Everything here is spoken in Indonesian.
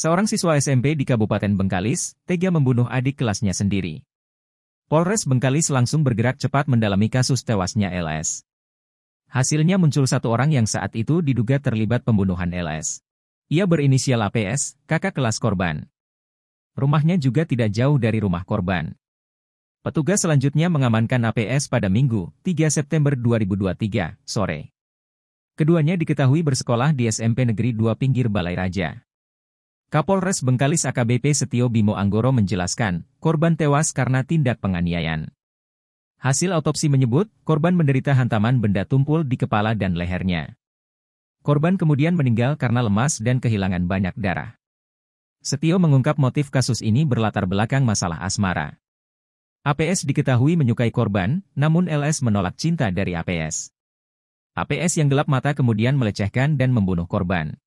Seorang siswa SMP di Kabupaten Bengkalis, tega membunuh adik kelasnya sendiri. Polres Bengkalis langsung bergerak cepat mendalami kasus tewasnya LS. Hasilnya muncul satu orang yang saat itu diduga terlibat pembunuhan LS. Ia berinisial APS, kakak kelas korban. Rumahnya juga tidak jauh dari rumah korban. Petugas selanjutnya mengamankan APS pada Minggu, 3 September 2023, sore. Keduanya diketahui bersekolah di SMP Negeri 2 Pinggir Balai Raja. Kapolres Bengkalis AKBP Setio Bimo Anggoro menjelaskan, korban tewas karena tindak penganiayaan. Hasil autopsi menyebut, korban menderita hantaman benda tumpul di kepala dan lehernya. Korban kemudian meninggal karena lemas dan kehilangan banyak darah. Setio mengungkap motif kasus ini berlatar belakang masalah asmara. APS diketahui menyukai korban, namun LS menolak cinta dari APS. APS yang gelap mata kemudian melecehkan dan membunuh korban.